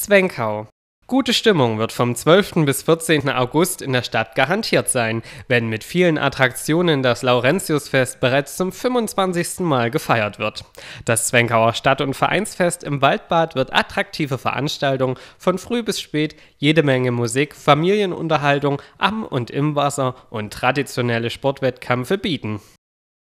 Zwenkau. Gute Stimmung wird vom 12. bis 14. August in der Stadt garantiert sein, wenn mit vielen Attraktionen das Laurentiusfest bereits zum 25. Mal gefeiert wird. Das Zwenkauer Stadt- und Vereinsfest im Waldbad wird attraktive Veranstaltungen von früh bis spät, jede Menge Musik, Familienunterhaltung am und im Wasser und traditionelle Sportwettkämpfe bieten.